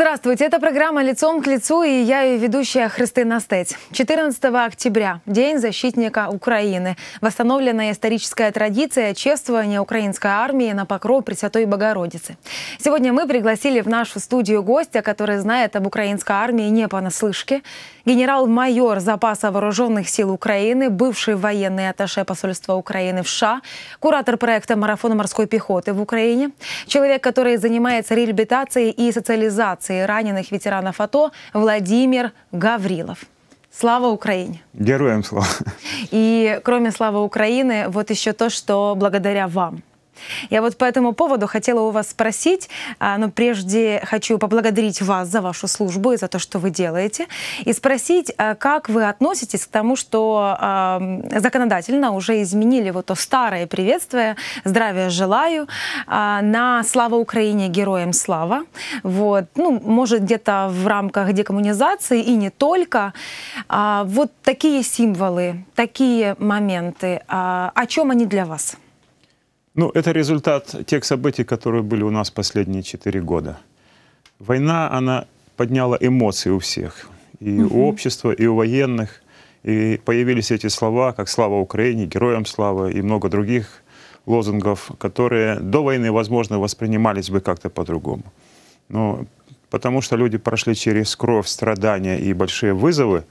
Здравствуйте, это программа «Лицом к лицу» и я ее ведущая Христина Стець. 14 октября – День защитника Украины. Восстановлена историческая традиция чествования украинской армии на покров Пресвятой Богородицы. Сегодня мы пригласили в нашу студию гостя, который знает об украинской армии не понаслышке – генерал-майор запаса вооруженных сил Украины, бывший военный атташе посольства Украины в США, куратор проекта «Марафон морской пехоты в Украине», человек, который занимается реабилитацией и социализацией раненых ветеранов АТО Владимир Гаврилов. Слава Украине! Героям слава! И кроме славы Украины, вот еще то, что благодаря вам – я вот по этому поводу хотела у вас спросить, а, но прежде хочу поблагодарить вас за вашу службу и за то, что вы делаете, и спросить, а, как вы относитесь к тому, что а, законодательно уже изменили вот то старое приветствие «Здравия желаю» на «Слава Украине, героям слава». Вот. Ну, может, где-то в рамках декоммунизации и не только. Вот такие символы, такие моменты. О чем они для вас? Ну, это результат тех событий, которые были у нас последние четыре года. Война, она подняла эмоции у всех. И угу. у общества, и у военных. И появились эти слова, как «Слава Украине», «Героям слава» и много других лозунгов, которые до войны, возможно, воспринимались бы как-то по-другому. Но потому что люди прошли через кровь, страдания и большие вызовы,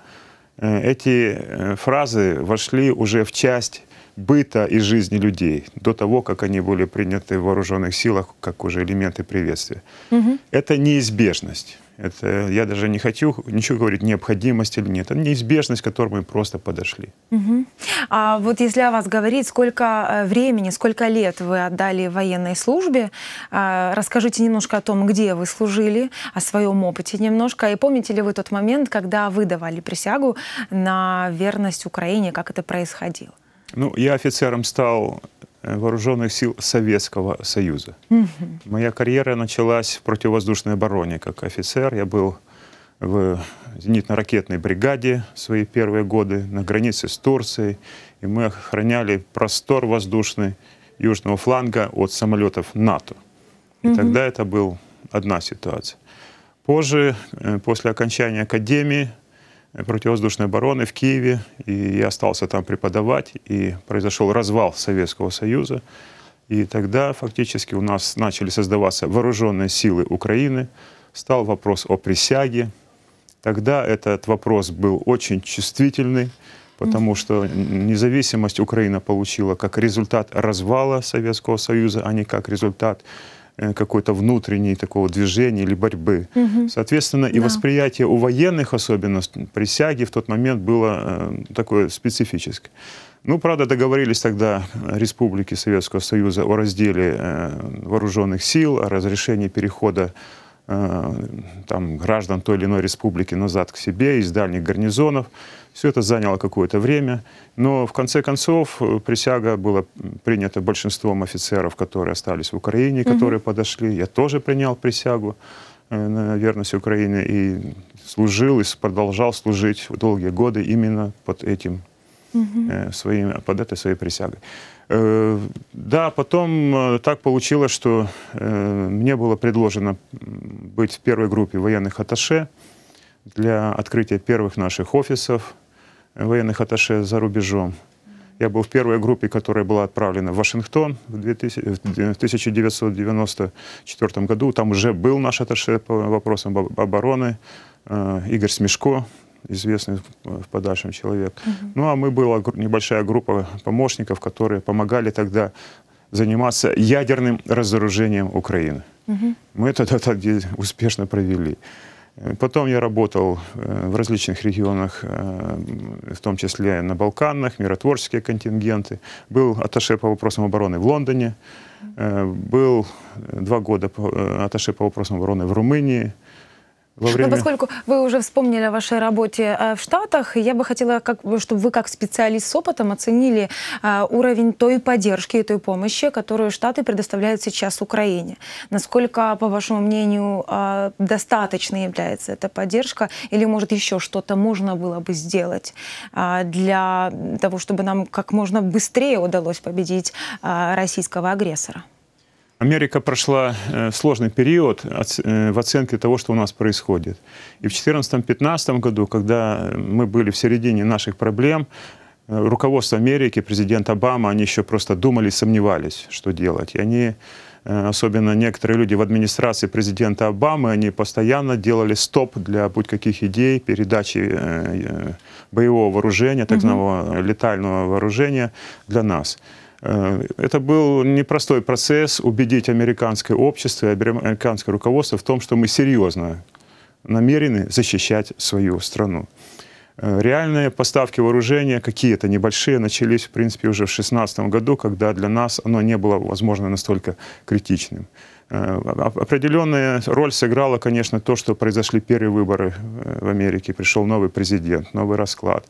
э, эти э, фразы вошли уже в часть быта и жизни людей до того, как они были приняты в вооруженных силах как уже элементы приветствия. Угу. Это неизбежность. Это, я даже не хочу ничего говорить, необходимость или нет. Это неизбежность, к которой мы просто подошли. Угу. А вот если о вас говорить, сколько э, времени, сколько лет вы отдали военной службе, а, расскажите немножко о том, где вы служили, о своем опыте немножко. И помните ли вы тот момент, когда вы давали присягу на верность Украине, как это происходило? Ну, я офицером стал э, Вооруженных сил Советского Союза. Угу. Моя карьера началась в противовоздушной обороне как офицер. Я был в зенитно-ракетной бригаде свои первые годы на границе с Турцией. И мы охраняли простор воздушный южного фланга от самолетов НАТО. И угу. тогда это была одна ситуация. Позже, э, после окончания академии, противовоздушной обороны в Киеве, и я остался там преподавать, и произошел развал Советского Союза. И тогда фактически у нас начали создаваться вооруженные силы Украины, стал вопрос о присяге. Тогда этот вопрос был очень чувствительный, потому что независимость Украина получила как результат развала Советского Союза, а не как результат Э, какой-то внутренней такого движения или борьбы. Угу. Соответственно, да. и восприятие у военных, особенно присяги, в тот момент было э, такое специфическое. Ну, правда, договорились тогда республики Советского Союза о разделе э, вооруженных сил, о разрешении перехода там, граждан той или иной республики назад к себе, из дальних гарнизонов. Все это заняло какое-то время, но в конце концов присяга была принята большинством офицеров, которые остались в Украине, которые mm-hmm. подошли. Я тоже принял присягу э, на верность Украине и служил, и продолжал служить долгие годы именно под этим, mm-hmm. своим, под этой своей присягой. Э, да, потом э, так получилось, что э, мне было предложено быть в первой группе военных аташе для открытия первых наших офисов военных аташе за рубежом. Я был в первой группе, которая была отправлена в Вашингтон в, 1994 году. Там уже был наш атташе по вопросам обороны Игорь Смешко, известный э, в подальшем человек. Угу. Ну а мы была небольшая группа помощников, которые помогали тогда заниматься ядерным разоружением Украины. Угу. Мы это тогда успешно провели. Потом я работал э, в различных регионах, э, в том числе на Балканах, миротворческие контингенты. Был аташе по вопросам обороны в Лондоне, был два года аташе по вопросам обороны в Румынии, во время... Но поскольку вы уже вспомнили о вашей работе э, в Штатах, я бы хотела, как, чтобы вы как специалист с опытом оценили э, уровень той поддержки и той помощи, которую Штаты предоставляют сейчас Украине. Насколько, по вашему мнению, э, достаточной является эта поддержка, или, может, еще что-то можно было бы сделать для того, чтобы нам как можно быстрее удалось победить российского агрессора? Америка прошла э, сложный период э, в оценке того, что у нас происходит. И в 2014-2015 году, когда мы были в середине наших проблем, э, руководство Америки, президент Обама, они еще просто думали, сомневались, что делать. И они, особенно некоторые люди в администрации президента Обамы, они постоянно делали стоп для будь каких идей, передачи боевого вооружения, так называемого летального вооружения для нас. Э, это был непростой процесс убедить американское общество и американское руководство в том, что мы серьезно намерены защищать свою страну. Э, реальные поставки вооружения, какие-то небольшие, начались, в принципе, уже в 2016 году, когда для нас оно не было, возможно, настолько критичным. Э, а, а, определенная роль сыграла, конечно, то, что произошли первые выборы в Америке, пришел новый президент, новый расклад.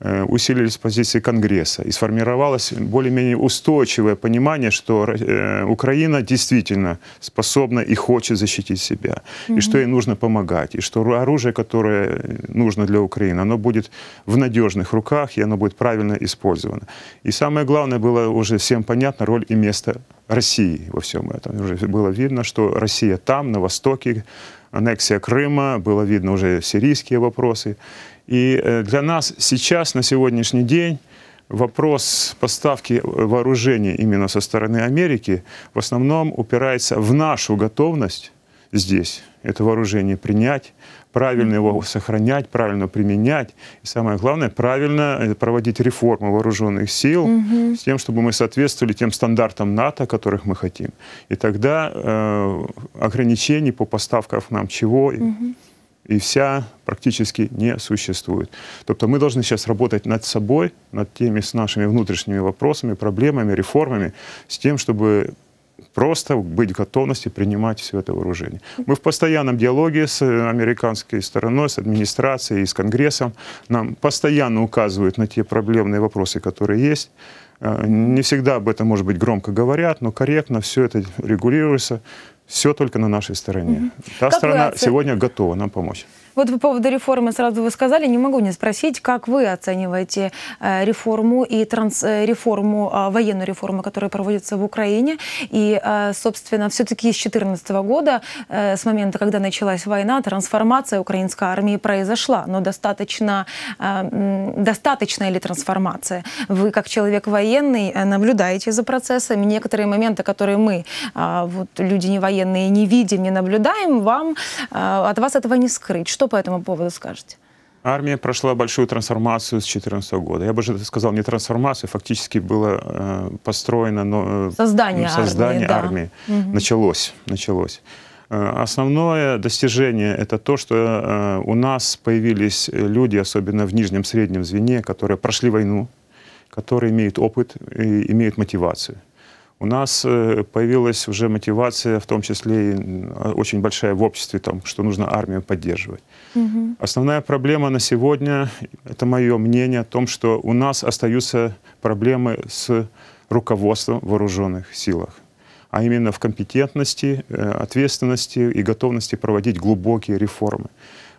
Э, усилились позиции Конгресса и сформировалось более-менее устойчивое понимание, что э, Украина действительно способна и хочет защитить себя, mm-hmm. и что ей нужно помогать, и что оружие, которое э, нужно для Украины, оно будет в надежных руках, и оно будет правильно использовано. И самое главное было уже всем понятно роль и место России во всем этом. Уже было видно, что Россия там, на Востоке, аннексия Крыма, было видно уже сирийские вопросы. И э, для нас сейчас, на сегодняшний день, вопрос поставки вооружений именно со стороны Америки в основном упирается в нашу готовность здесь. Это вооружение принять, правильно его сохранять, правильно применять. И самое главное, правильно э, проводить реформы вооруженных сил угу. с тем, чтобы мы соответствовали тем стандартам НАТО, которых мы хотим. И тогда э, ограничений по поставкам нам чего... Угу и вся практически не существует. Тобто мы должны сейчас работать над собой, над теми с нашими внутренними вопросами, проблемами, реформами, с тем, чтобы просто быть в готовности принимать все это вооружение. Мы в постоянном диалоге с э, американской стороной, с администрацией, с Конгрессом. Нам постоянно указывают на те проблемные вопросы, которые есть. Э, не всегда об этом, может быть, громко говорят, но корректно все это регулируется. Все только на нашей стороне. Угу. Та как сторона сегодня готова нам помочь. Вот по поводу реформы сразу вы сказали, не могу не спросить, как вы оцениваете э, реформу и транс э, реформу, а, военную реформу, которая проводится в Украине. И, э, собственно, все-таки с 2014 года, с момента, когда началась война, трансформация украинской армии произошла. Но достаточно, достаточно ли трансформация? Вы, как человек военный, наблюдаете за процессами. Некоторые моменты, которые мы, а, вот, люди не военные, не видим, не наблюдаем, вам, от вас этого не скрыть. Что что по этому поводу скажете? Армия прошла большую трансформацию с 2014 года. Я бы даже сказал не трансформацию, фактически было э, построено но, э, создание, ну, создание армии. армии. Да. Угу. Началось, началось. Э, основное достижение – это то, что э, у нас появились люди, особенно в нижнем среднем звене, которые прошли войну, которые имеют опыт и имеют мотивацию у нас э, появилась уже мотивация, в том числе и э, очень большая в обществе, там, что нужно армию поддерживать. Угу. Основная проблема на сегодня, это мое мнение о том, что у нас остаются проблемы с руководством в вооруженных силах а именно в компетентности, э, ответственности и готовности проводить глубокие реформы.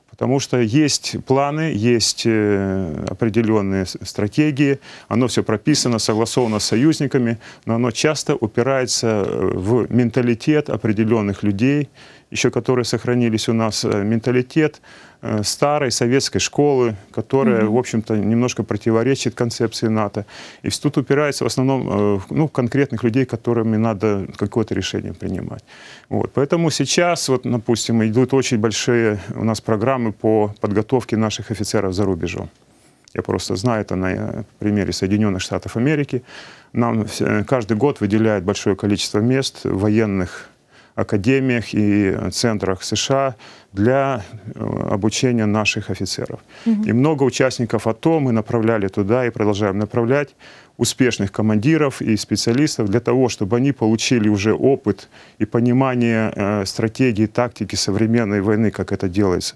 Потому что есть планы, есть э, определенные стратегии, оно все прописано, согласовано с союзниками, но оно часто упирается э, в менталитет определенных людей, еще которые сохранились у нас, э, менталитет Э, старой советской школы, которая, mm-hmm. в общем-то, немножко противоречит концепции НАТО. И тут упирается в основном э, ну, в конкретных людей, которыми надо какое-то решение принимать. Вот. Поэтому сейчас, вот, допустим, идут очень большие у нас программы по подготовке наших офицеров за рубежом. Я просто знаю это на э, примере Соединенных Штатов Америки. Нам каждый год выделяют большое количество мест военных академиях и центрах США для э, обучения наших офицеров. Угу. И много участников АТО мы направляли туда и продолжаем направлять успешных командиров и специалистов для того, чтобы они получили уже опыт и понимание э, стратегии, тактики современной войны, как это делается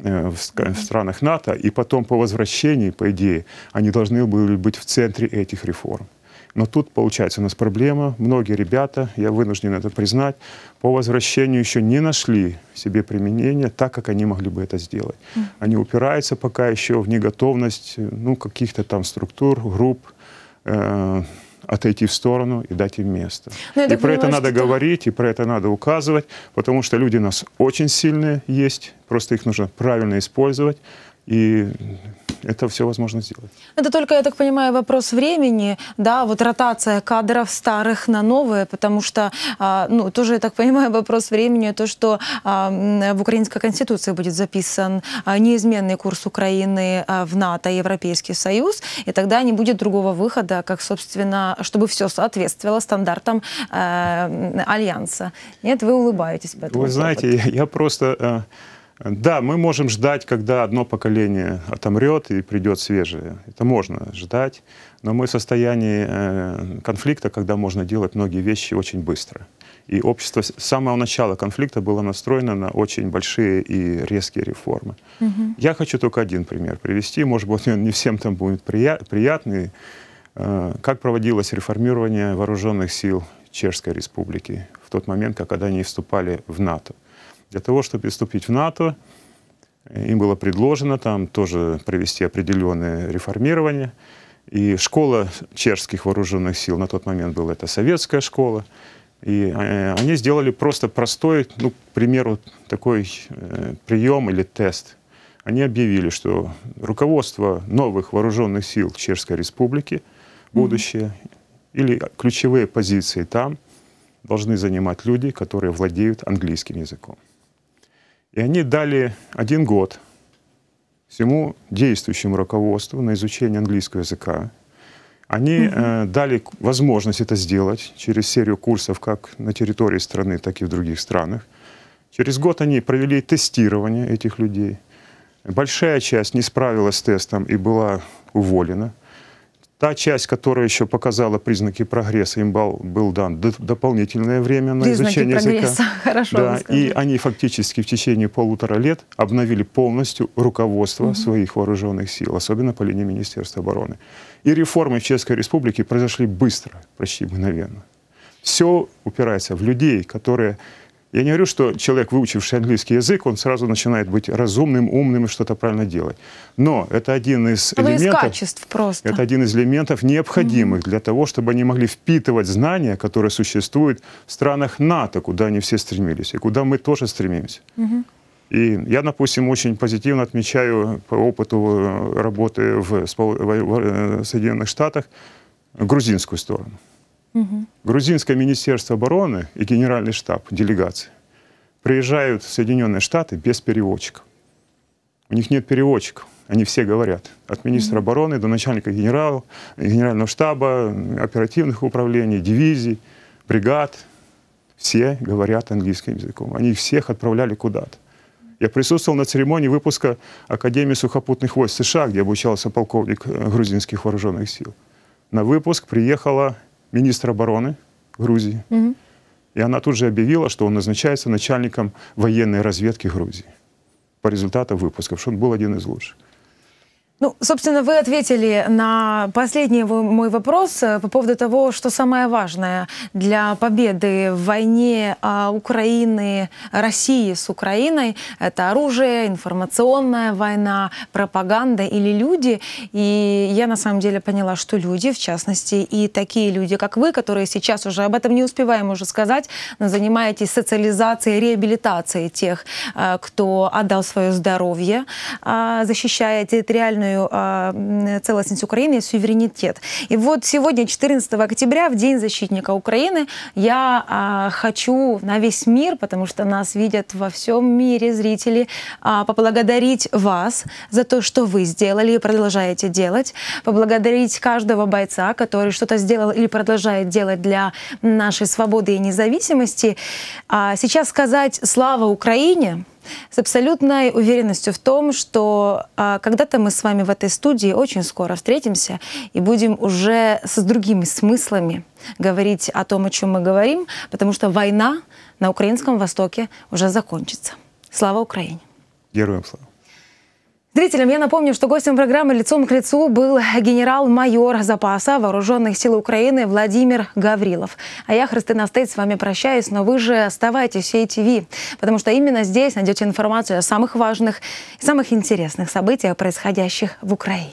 э, в, в странах НАТО, и потом по возвращении, по идее, они должны были быть в центре этих реформ. Но тут получается у нас проблема. Многие ребята, я вынужден это признать, по возвращению еще не нашли себе применение, так, как они могли бы это сделать. Они упираются пока еще в неготовность ну, каких-то там структур, групп, э отойти в сторону и дать им место. Но ну, и про понимаю, это надо что... говорить, и про это надо указывать, потому что люди у нас очень сильные есть, просто их нужно правильно использовать и это все возможно сделать. Это только, я так понимаю, вопрос времени, да, вот ротация кадров старых на новые, потому что, а, ну, тоже, я так понимаю, вопрос времени, то, что а, в Украинской Конституции будет записан а, неизменный курс Украины в НАТО Европейский Союз, и тогда не будет другого выхода, как, собственно, чтобы все соответствовало стандартам э, Альянса. Нет, вы улыбаетесь. По этому вы знаете, я просто э, да, мы можем ждать, когда одно поколение отомрет и придет свежее. Это можно ждать. Но мы в состоянии э, конфликта, когда можно делать многие вещи очень быстро. И общество с самого начала конфликта было настроено на очень большие и резкие реформы. Угу. Я хочу только один пример привести. Может быть, он не всем там будет приятный. Э, как проводилось реформирование вооруженных сил Чешской Республики в тот момент, когда они вступали в НАТО для того, чтобы вступить в НАТО. Им было предложено там тоже провести определенные реформирования. И школа чешских вооруженных сил, на тот момент была это советская школа, и э, они сделали просто простой, ну, к примеру, такой э, прием или тест. Они объявили, что руководство новых вооруженных сил Чешской Республики, будущее, mm -hmm. или ключевые позиции там должны занимать люди, которые владеют английским языком. И они дали один год всему действующему руководству на изучение английского языка. Они угу. э, дали возможность это сделать через серию курсов как на территории страны, так и в других странах. Через год они провели тестирование этих людей. Большая часть не справилась с тестом и была уволена. Та часть, которая еще показала признаки прогресса, им был, дан дополнительное время на признаки изучение прогресса. языка. Хорошо, да, и они фактически в течение полутора лет обновили полностью руководство угу. своих вооруженных сил, особенно по линии Министерства обороны. И реформы в Чешской Республике произошли быстро, почти мгновенно. Все упирается в людей, которые я не говорю, что человек, выучивший английский язык, он сразу начинает быть разумным, умным и что-то правильно делать. Но это один из Но элементов... Из качеств просто. Это один из элементов необходимых mm-hmm. для того, чтобы они могли впитывать знания, которые существуют в странах НАТО, куда они все стремились, и куда мы тоже стремимся. Mm-hmm. И я, допустим, очень позитивно отмечаю по опыту э, работы в, в, в, в э, Соединенных Штатах грузинскую сторону. Угу. Грузинское министерство обороны и генеральный штаб делегации приезжают в Соединенные Штаты без переводчиков. У них нет переводчиков, они все говорят. От министра угу. обороны до начальника генерал генерального штаба, оперативных управлений, дивизий, бригад. Все говорят английским языком. Они всех отправляли куда-то. Я присутствовал на церемонии выпуска Академии сухопутных войск США, где обучался полковник э, грузинских вооруженных сил. На выпуск приехала министра обороны Грузии. Угу. И она тут же объявила, что он назначается начальником военной разведки Грузии по результатам выпусков, что он был один из лучших. Ну, собственно, вы ответили на последний мой вопрос э, по поводу того, что самое важное для победы в войне а, Украины, России с Украиной. Это оружие, информационная война, пропаганда или люди. И я на самом деле поняла, что люди, в частности, и такие люди, как вы, которые сейчас уже об этом не успеваем уже сказать, но занимаетесь социализацией, реабилитацией тех, э, кто отдал свое здоровье, а, защищая территориальную суверенную э, а, целостность Украины, суверенитет. И вот сегодня, 14 октября, в День защитника Украины, я э, хочу на весь мир, потому что нас видят во всем мире зрители, э, поблагодарить вас за то, что вы сделали и продолжаете делать, поблагодарить каждого бойца, который что-то сделал или продолжает делать для нашей свободы и независимости. А сейчас сказать «Слава Украине!» с абсолютной уверенностью в том, что а, когда-то мы с вами в этой студии очень скоро встретимся и будем уже с другими смыслами говорить о том, о чем мы говорим, потому что война на Украинском Востоке уже закончится. Слава Украине! Героям слава! Зрителям я напомню, что гостем программы «Лицом к лицу» был генерал-майор запаса Вооруженных сил Украины Владимир Гаврилов. А я, Христина Стейт, с вами прощаюсь, но вы же оставайтесь в ТВ, потому что именно здесь найдете информацию о самых важных и самых интересных событиях, происходящих в Украине.